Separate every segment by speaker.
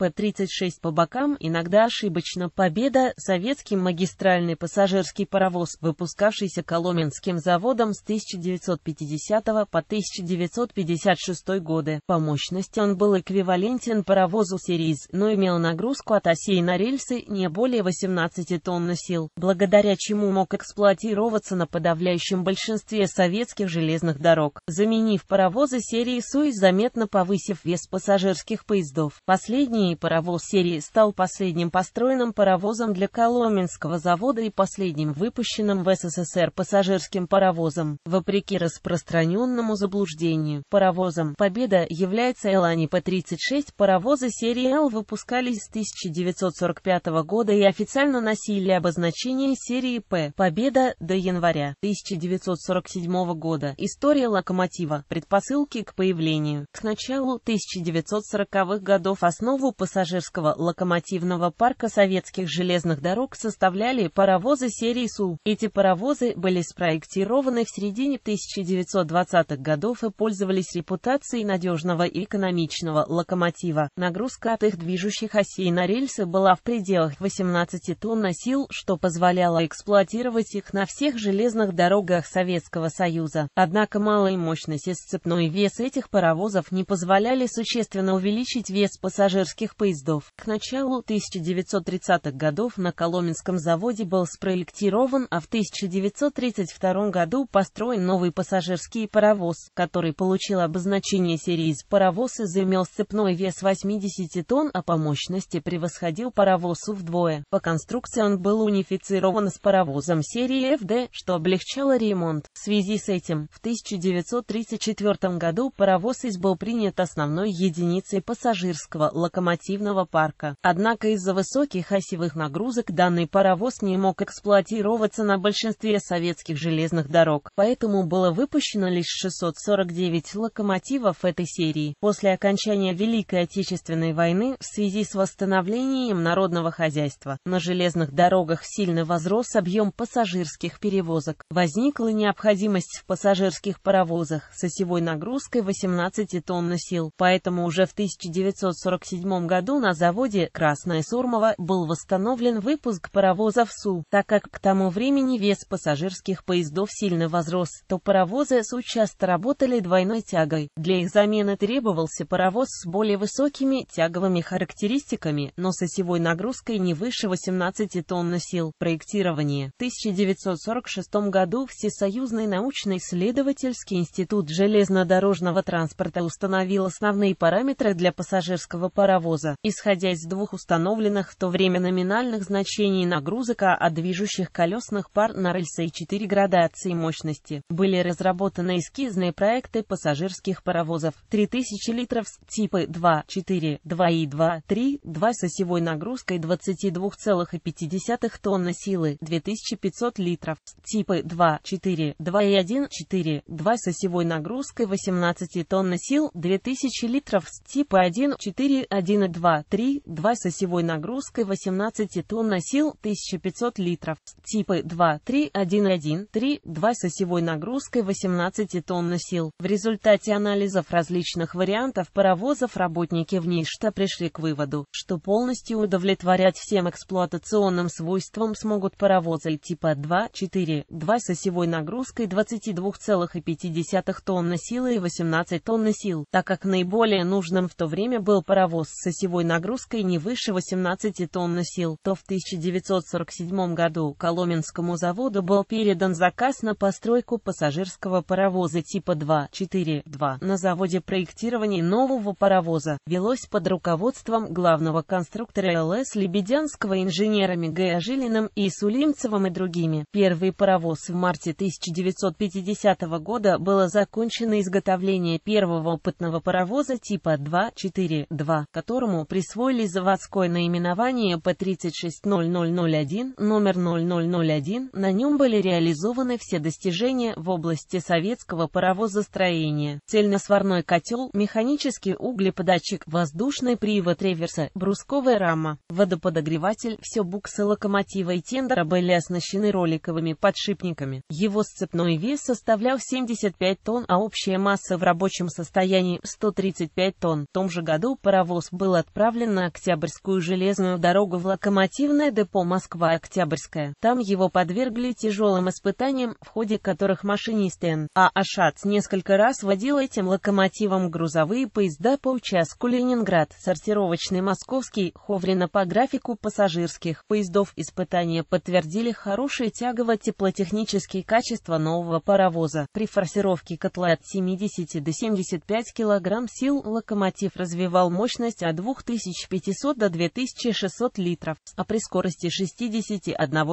Speaker 1: П-36 по бокам, иногда ошибочно. Победа, советский магистральный пассажирский паровоз, выпускавшийся Коломенским заводом с 1950 по 1956 годы. По мощности он был эквивалентен паровозу «Сириз», но имел нагрузку от осей на рельсы не более 18 тонн сил, благодаря чему мог эксплуатироваться на подавляющем большинстве советских железных дорог, заменив паровозы серии Суи, заметно повысив вес пассажирских поездов. Последние линии паровоз серии стал последним построенным паровозом для Коломенского завода и последним выпущенным в СССР пассажирским паровозом. Вопреки распространенному заблуждению, паровозом «Победа» является Элани П-36. Паровозы серии «Л» выпускались с 1945 года и официально носили обозначение серии «П» «Победа» до января 1947 года. История локомотива. Предпосылки к появлению. К началу 1940-х годов основу пассажирского локомотивного парка советских железных дорог составляли паровозы серии СУ. Эти паровозы были спроектированы в середине 1920-х годов и пользовались репутацией надежного и экономичного локомотива. Нагрузка от их движущих осей на рельсы была в пределах 18 тонн на сил, что позволяло эксплуатировать их на всех железных дорогах Советского Союза. Однако малая мощность и сцепной вес этих паровозов не позволяли существенно увеличить вес пассажирских легковых поездов. К началу 1930-х годов на Коломенском заводе был спроектирован, а в 1932 году построен новый пассажирский паровоз, который получил обозначение серии из паровоз и заимел сцепной вес 80 тонн, а по мощности превосходил паровозу вдвое. По конструкции он был унифицирован с паровозом серии FD, что облегчало ремонт. В связи с этим, в 1934 году паровоз из был принят основной единицей пассажирского локомотива корпоративного парка. Однако из-за высоких осевых нагрузок данный паровоз не мог эксплуатироваться на большинстве советских железных дорог, поэтому было выпущено лишь 649 локомотивов этой серии. После окончания Великой Отечественной войны в связи с восстановлением народного хозяйства на железных дорогах сильно возрос объем пассажирских перевозок. Возникла необходимость в пассажирских паровозах с осевой нагрузкой 18 тонн сил, поэтому уже в 1947 1947 году на заводе «Красное Сурмово» был восстановлен выпуск паровозов СУ. Так как к тому времени вес пассажирских поездов сильно возрос, то паровозы СУ часто работали двойной тягой. Для их замены требовался паровоз с более высокими тяговыми характеристиками, но с осевой нагрузкой не выше 18 тонн сил. Проектирование. В 1946 году Всесоюзный научно-исследовательский институт железнодорожного транспорта установил основные параметры для пассажирского паровоза паровоза, исходя из двух установленных в то время номинальных значений нагрузок о а движущих колесных пар на рельсы и четыре градации мощности. Были разработаны эскизные проекты пассажирских паровозов 3000 литров с типы 2, 4, 2 и 2, 3, 2 с осевой нагрузкой 22,5 тонны силы 2500 литров с типы 2, 4, 2 и 1, 4, 2 с осевой нагрузкой 18 тонны сил 2000 литров с типа 1, 4, 1 турбина 2-3-2 с осевой нагрузкой 18 тонн носил 1500 литров, типы 2-3-1-1-3-2 с осевой нагрузкой 18 тонн носил. В результате анализов различных вариантов паровозов работники в ВНИШТа пришли к выводу, что полностью удовлетворять всем эксплуатационным свойствам смогут паровозы типа 2-4-2 с осевой нагрузкой 22,5 тонн силы и 18 тонн сил, так как наиболее нужным в то время был паровоз с с осевой нагрузкой не выше 18 тонн на сил, то в 1947 году Коломенскому заводу был передан заказ на постройку пассажирского паровоза типа 2.4.2. На заводе проектирования нового паровоза велось под руководством главного конструктора ЛС Лебедянского инженерами Г. Жилиным и Сулимцевым и другими. Первый паровоз в марте 1950 года было закончено изготовление первого опытного паровоза типа 2.4.2, который которому присвоили заводское наименование p 360001, номер 0001, на нем были реализованы все достижения в области советского паровозостроения. Цельносварной котел, механический углеподатчик, воздушный привод реверса, брусковая рама, водоподогреватель, все буксы локомотива и тендера были оснащены роликовыми подшипниками. Его сцепной вес составлял 75 тонн, а общая масса в рабочем состоянии 135 тонн. В том же году паровоз был был отправлен на Октябрьскую железную дорогу в локомотивное депо Москва-Октябрьская. Там его подвергли тяжелым испытаниям, в ходе которых машинист Н. А. Ашац несколько раз водил этим локомотивом грузовые поезда по участку Ленинград, сортировочный Московский, Ховрина по графику пассажирских поездов. Испытания подтвердили хорошие тягово-теплотехнические качества нового паровоза. При форсировке котла от 70 до 75 кг сил локомотив развивал мощность от а 2500 до 2600 литров, а при скорости 61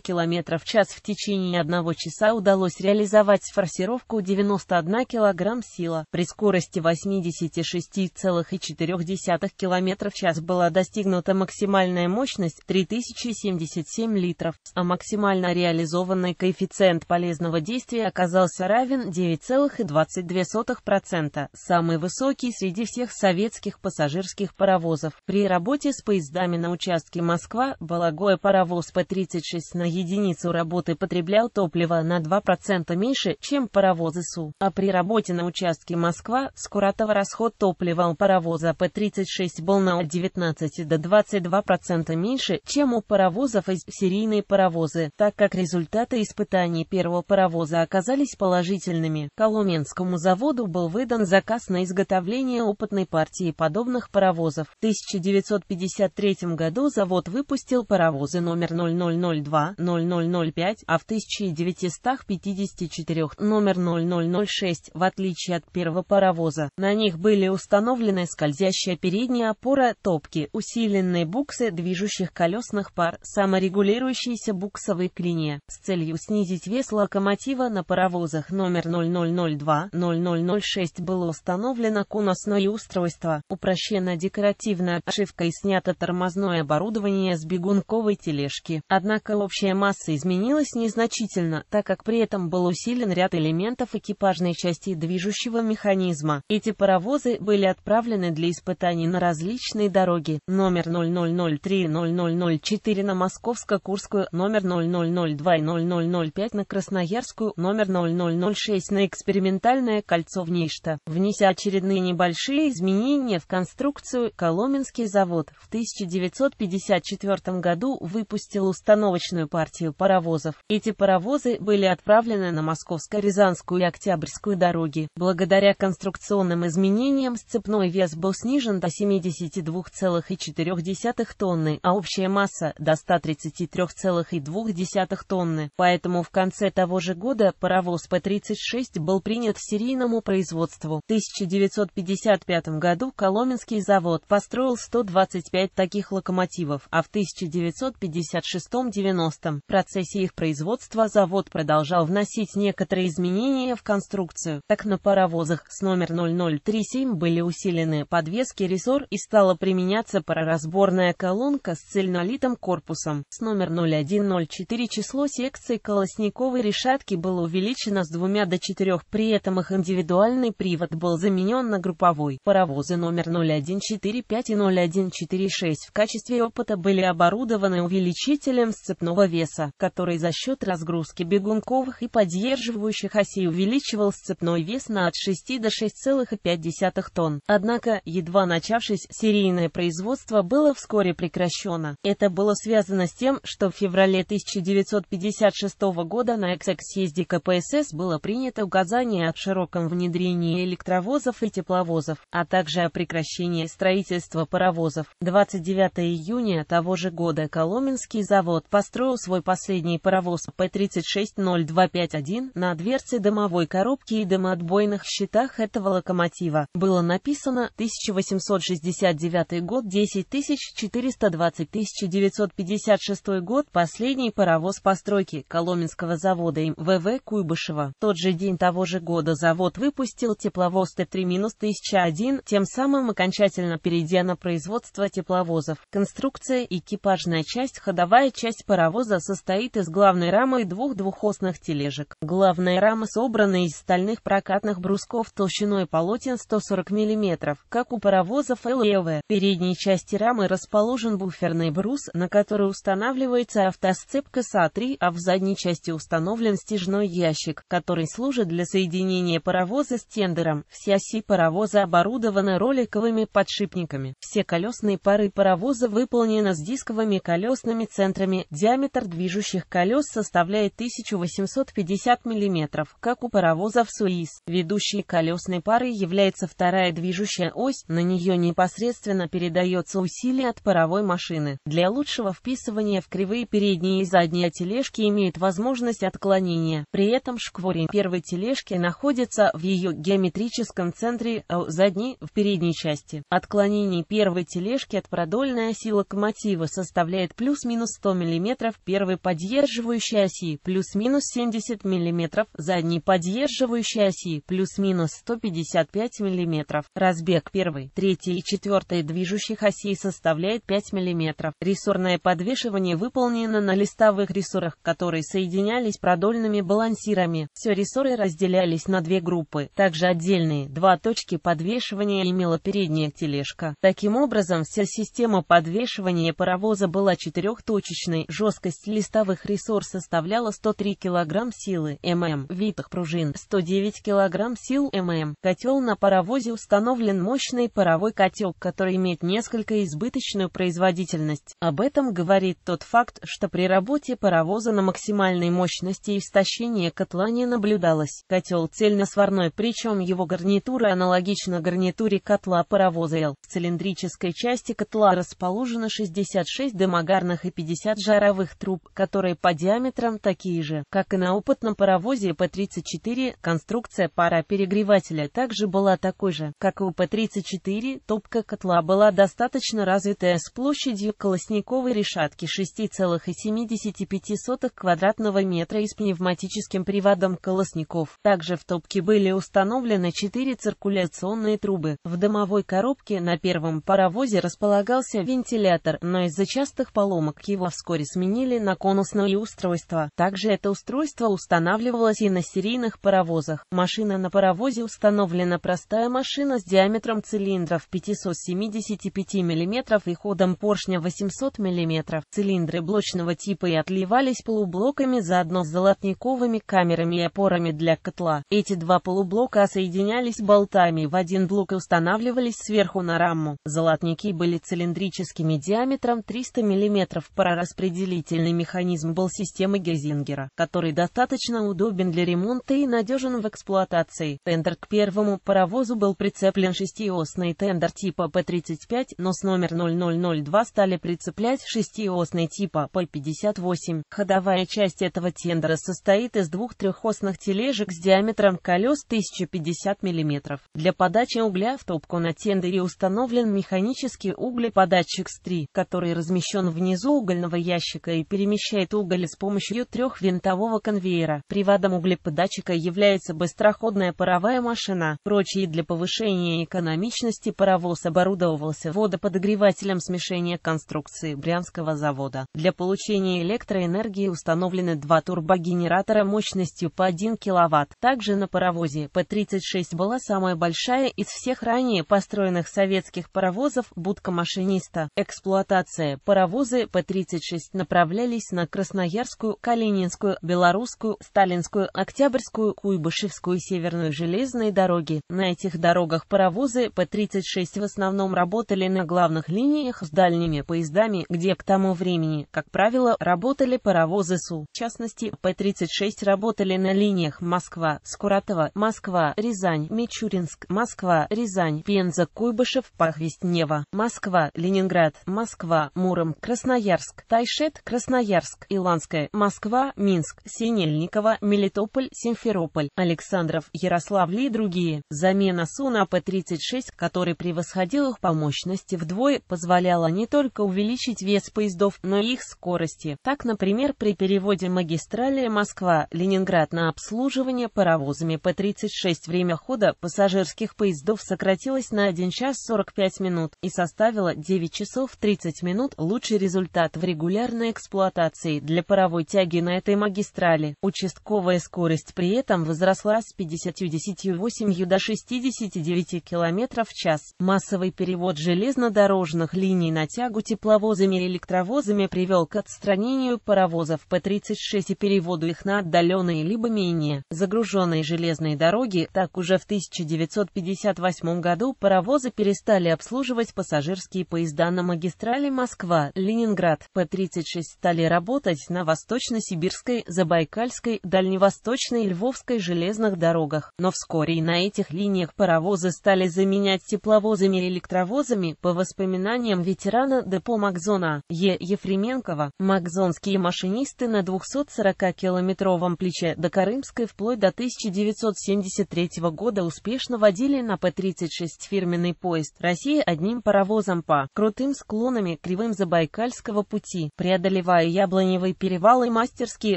Speaker 1: км в час в течение одного часа удалось реализовать форсировку 91 кг сила. При скорости 86,4 км в час была достигнута максимальная мощность 3077 литров, а максимально реализованный коэффициент полезного действия оказался равен 9,22%, самый высокий среди всех советских пассажирских паровозов паровозов. При работе с поездами на участке Москва, Балагоя паровоз П-36 на единицу работы потреблял топливо на 2% меньше, чем паровозы СУ. А при работе на участке Москва, Скуратова расход топлива у паровоза П-36 был на 19 до 22% меньше, чем у паровозов из серийные паровозы, так как результаты испытаний первого паровоза оказались положительными. Коломенскому заводу был выдан заказ на изготовление опытной партии подобных паровозов. 1953 году завод выпустил паровозы номер 0002-0005, а в 1954 номер 0006, в отличие от первого паровоза. На них были установлены скользящая передняя опора, топки, усиленные буксы движущих колесных пар, саморегулирующиеся буксовые клинья, с целью снизить вес локомотива на паровозах номер 0002-0006 было установлено конусное устройство, упрощенно декоративное эффективна ошивка и снято тормозное оборудование с бегунковой тележки. Однако общая масса изменилась незначительно, так как при этом был усилен ряд элементов экипажной части движущего механизма. Эти паровозы были отправлены для испытаний на различные дороги номер 0003-0004 на Московско-Курскую, номер 0002 0005 на Красноярскую, номер 0006 на экспериментальное кольцо в Ништа. Внеся очередные небольшие изменения в конструкцию, колонны Коломенский завод в 1954 году выпустил установочную партию паровозов. Эти паровозы были отправлены на Московско-Рязанскую и Октябрьскую дороги. Благодаря конструкционным изменениям сцепной вес был снижен до 72,4 тонны, а общая масса – до 133,2 тонны. Поэтому в конце того же года паровоз П-36 был принят серийному производству. В 1955 году Коломенский завод по построил 125 таких локомотивов, а в 1956-90 процессе их производства завод продолжал вносить некоторые изменения в конструкцию. Так на паровозах с номер 0037 были усилены подвески рессор и стала применяться пароразборная колонка с цельнолитым корпусом. С номер 0104 число секций колосниковой решетки было увеличено с двумя до четырех, при этом их индивидуальный привод был заменен на групповой. Паровозы номер 014 5 и 0,146 в качестве опыта были оборудованы увеличителем сцепного веса, который за счет разгрузки бегунковых и поддерживающих осей увеличивал сцепной вес на от 6 до 6,5 тонн. Однако, едва начавшись, серийное производство было вскоре прекращено. Это было связано с тем, что в феврале 1956 года на XX съезде КПСС было принято указание о широком внедрении электровозов и тепловозов, а также о прекращении строительства строительства паровозов. 29 июня того же года Коломенский завод построил свой последний паровоз П-360251 на дверце дымовой коробки и дымоотбойных щитах этого локомотива. Было написано 1869 год 10420 1956 год последний паровоз постройки Коломенского завода им ВВ Куйбышева. Тот же день того же года завод выпустил тепловоз Т-3-1001, тем самым окончательно перейдя орудия на производство тепловозов. Конструкция экипажная часть, ходовая часть паровоза состоит из главной рамы и двух двухосных тележек. Главная рама собрана из стальных прокатных брусков толщиной полотен 140 мм, как у паровозов ЛЭВ. В передней части рамы расположен буферный брус, на который устанавливается автосцепка СА-3, а в задней части установлен стяжной ящик, который служит для соединения паровоза с тендером. Вся оси паровоза оборудована роликовыми подшипниками колесами. Все колесные пары паровоза выполнены с дисковыми колесными центрами. Диаметр движущих колес составляет 1850 мм, как у паровозов «Суис». Ведущей колесной пары является вторая движущая ось, на нее непосредственно передается усилие от паровой машины. Для лучшего вписывания в кривые передние и задние тележки имеют возможность отклонения. При этом шкворень первой тележки находится в ее геометрическом центре, а задней – в передней части. Отклонение расстоянии первой тележки от продольной оси локомотива составляет плюс-минус 100 мм, первой поддерживающей оси плюс-минус 70 мм, задней поддерживающей оси плюс-минус 155 мм. Разбег первой, третьей и четвертой движущих осей составляет 5 мм. Рессорное подвешивание выполнено на листовых рессорах, которые соединялись продольными балансирами. Все рессоры разделялись на две группы. Также отдельные два точки подвешивания имела передняя тележка. Таким образом, вся система подвешивания паровоза была четырехточечной, жесткость листовых рессор составляла 103 кг силы мм, витых пружин 109 кг сил мм. Котел на паровозе установлен мощный паровой котел, который имеет несколько избыточную производительность. Об этом говорит тот факт, что при работе паровоза на максимальной мощности истощение котла не наблюдалось. Котел цельносварной, причем его гарнитура аналогична гарнитуре котла паровоза L цилиндрической части котла расположено 66 дымогарных и 50 жаровых труб, которые по диаметрам такие же, как и на опытном паровозе П-34. Конструкция пара-перегревателя также была такой же, как и у П-34. Топка котла была достаточно развитая с площадью колосниковой решетки 6,75 квадратного метра и с пневматическим приводом колосников. Также в топке были установлены 4 циркуляционные трубы. В дымовой коробке на первом первом паровозе располагался вентилятор, но из-за частых поломок его вскоре сменили на конусное устройство. Также это устройство устанавливалось и на серийных паровозах. Машина на паровозе установлена простая машина с диаметром цилиндров 575 мм и ходом поршня 800 мм. Цилиндры блочного типа и отливались полублоками заодно с золотниковыми камерами и опорами для котла. Эти два полублока соединялись болтами в один блок и устанавливались сверху на раму грамму. Золотники были цилиндрическими диаметром 300 мм. Парораспределительный механизм был системы Гейзингера, который достаточно удобен для ремонта и надежен в эксплуатации. Тендер к первому паровозу был прицеплен шестиосный тендер типа П-35, но с номер 0002 стали прицеплять шестиосный типа П-58. Ходовая часть этого тендера состоит из двух трехосных тележек с диаметром колес 1050 мм. Для подачи угля в топку на тендере установлен установлен механический углеподатчик СТРИ, который размещен внизу угольного ящика и перемещает уголь с помощью трехвинтового конвейера. Приводом углеподатчика является быстроходная паровая машина. Прочие для повышения экономичности паровоз оборудовался водоподогревателем смешения конструкции Брянского завода. Для получения электроэнергии установлены два турбогенератора мощностью по 1 кВт. Также на паровозе П-36 была самая большая из всех ранее построенных советских легких паровозов будка машиниста. Эксплуатация. Паровозы П-36 направлялись на Красноярскую, Калининскую, Белорусскую, Сталинскую, Октябрьскую, Куйбышевскую и Северную железные дороги. На этих дорогах паровозы П-36 в основном работали на главных линиях с дальними поездами, где к тому времени, как правило, работали паровозы СУ. В частности, П-36 работали на линиях Москва, Скуратова, Москва, Рязань, Мичуринск, Москва, Рязань, Пенза, Куйбышев, Пахов городах Вестнева, Москва, Ленинград, Москва, Муром, Красноярск, Тайшет, Красноярск, Иланская, Москва, Минск, Синельникова, Мелитополь, Симферополь, Александров, Ярославль и другие. Замена Суна П-36, который превосходил их по мощности вдвое, позволяла не только увеличить вес поездов, но и их скорости. Так, например, при переводе магистрали Москва-Ленинград на обслуживание паровозами П-36 время хода пассажирских поездов сократилось на 1 час 45 45 минут и составила 9 часов 30 минут лучший результат в регулярной эксплуатации для паровой тяги на этой магистрали. Участковая скорость при этом возросла с 50-10,8 до 69 км в час. Массовый перевод железнодорожных линий на тягу тепловозами и электровозами привел к отстранению паровозов П-36 и переводу их на отдаленные либо менее загруженные железные дороги. Так уже в 1958 году паровозы перестали стали обслуживать пассажирские поезда на магистрали Москва-Ленинград. П-36 стали работать на Восточно-Сибирской, Забайкальской, Дальневосточной, и Львовской железных дорогах. Но вскоре и на этих линиях паровозы стали заменять тепловозами и электровозами. По воспоминаниям ветерана депо Макзона Е. Ефременкова, макзонские машинисты на 240-километровом плече до Карымской вплоть до 1973 года успешно водили на П-36 фирменный поезд России одним паровозом по крутым склонами кривым Забайкальского пути, преодолевая яблоневый перевал и мастерски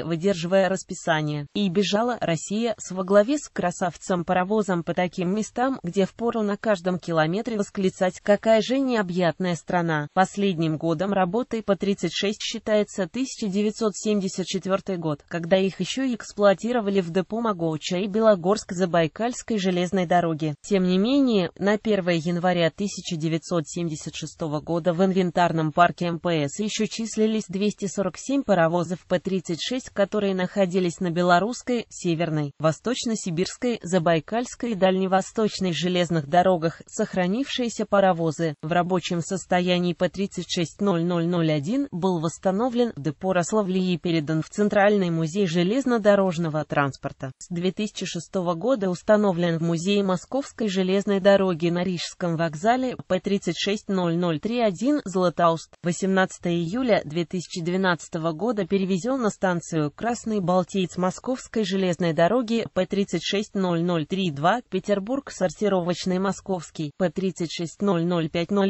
Speaker 1: выдерживая расписание. И бежала Россия с во главе с красавцем-паровозом по таким местам, где впору на каждом километре восклицать «Какая же необъятная страна!». Последним годом работы по 36 считается 1974 год, когда их еще и эксплуатировали в депо Могоча и Белогорск-Забайкальской железной дороги. Тем не менее, на 1 января 1900 1976 года в инвентарном парке МПС еще числились 247 паровозов П-36, которые находились на Белорусской, Северной, Восточно-Сибирской, Забайкальской и Дальневосточной железных дорогах. Сохранившиеся паровозы в рабочем состоянии П-36-0001 был восстановлен в депо Рославли и передан в Центральный музей железнодорожного транспорта. С 2006 года установлен в музее Московской железной дороги на Рижском вокзале Далее, П-360031 «Златоуст», 18 июля 2012 года перевезен на станцию «Красный Балтиец» Московской железной дороги П-360032 Петербург-Сортировочный Московский, П-360050 и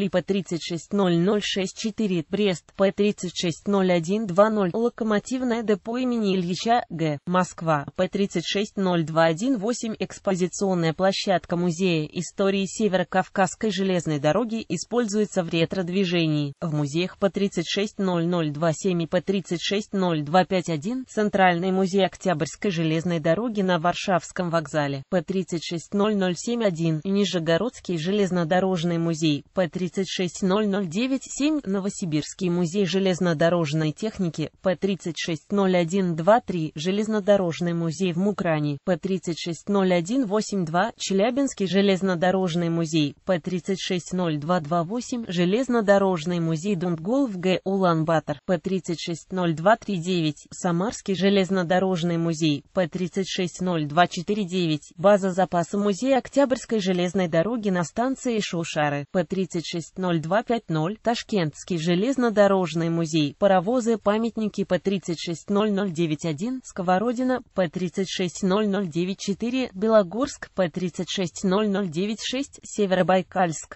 Speaker 1: П-360064 Брест, П-360120 Локомотивное депо имени Ильича Г. Москва, П-360218 Экспозиционная площадка Музея истории Северо-Кавказской железной железной дороги используется в ретро В музеях по 36027 и по 3602551 Центральный музей Октябрьской железной дороги на Варшавском вокзале, по 3607071 Нижегородский железнодорожный музей, по 3609097 Новосибирский музей железнодорожной техники, по 360123 Железнодорожный музей в Мукране, по 360182 Челябинский железнодорожный музей, по 36 3600228, Железнодорожный музей Дунгол в Г. Улан-Батор, п 360239 Самарский железнодорожный музей, п 360249 база запаса музея Октябрьской железной дороги на станции Шушары, п 360250 Ташкентский железнодорожный музей, паровозы, памятники п 360091 Сковородина, п 360094 Белогорск, П-3600096, Северобайкальск,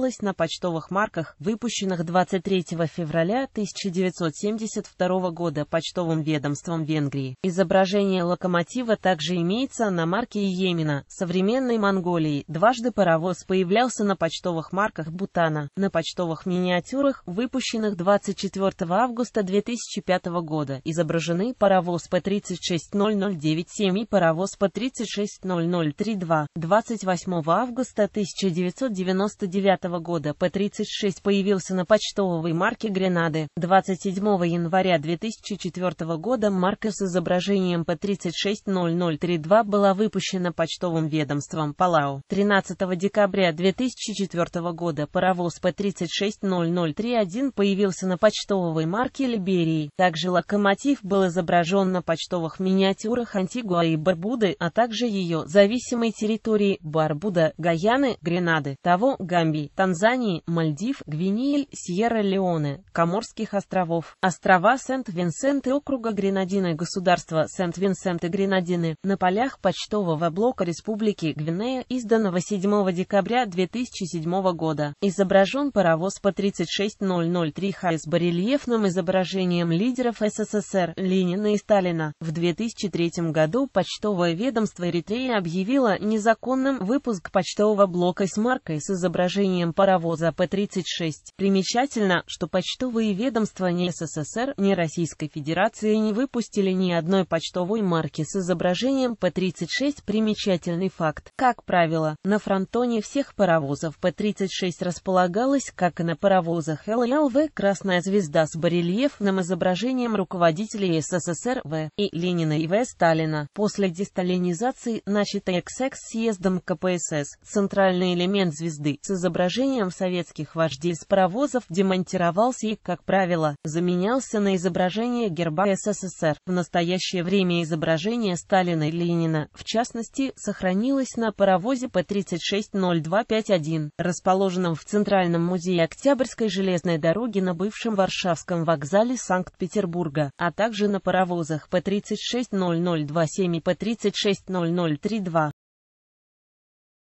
Speaker 1: выпускалась на почтовых марках, выпущенных 23 февраля 1972 года почтовым ведомством Венгрии. Изображение локомотива также имеется на марке Йемена, современной Монголии. Дважды паровоз появлялся на почтовых марках Бутана, на почтовых миниатюрах, выпущенных 24 августа 2005 года. Изображены паровоз по 360097 и паровоз по 360032 28 августа 1999 года по 36 появился на почтовой марке Гренады. 27 января 2004 года марка с изображением P360032 была выпущена почтовым ведомством Палау. 13 декабря 2004 года паровоз P360031 появился на почтовой марке Либерии. Также локомотив был изображен на почтовых миниатюрах Антигуа и Барбуды, а также ее зависимой территории Барбуда, Гаяны, Гренады, того, Гамбии. Гавайи, Танзании, Мальдив, Гвинеи, Сьерра-Леоне, Коморских островов, острова Сент-Винсент и округа Гренадины государства Сент-Винсент и Гренадины, на полях почтового блока Республики Гвинея, изданного 7 декабря 2007 года. Изображен паровоз по 36003 х с барельефным изображением лидеров СССР Ленина и Сталина. В 2003 году почтовое ведомство Эритреи объявило незаконным выпуск почтового блока с маркой с изображением движением паровоза П-36. Примечательно, что почтовые ведомства ни СССР, ни Российской Федерации не выпустили ни одной почтовой марки с изображением П-36. Примечательный факт. Как правило, на фронтоне всех паровозов П-36 располагалась, как и на паровозах ЛЛВ, красная звезда с барельефным изображением руководителей СССР В. и Ленина и В. Сталина. После десталинизации, начатой XX съездом КПСС, центральный элемент звезды с изображением изображением советских вождей с паровозов демонтировался и, как правило, заменялся на изображение герба СССР. В настоящее время изображение Сталина и Ленина, в частности, сохранилось на паровозе П-360251, расположенном в Центральном музее Октябрьской железной дороги на бывшем Варшавском вокзале Санкт-Петербурга, а также на паровозах П-360027 и П-360032.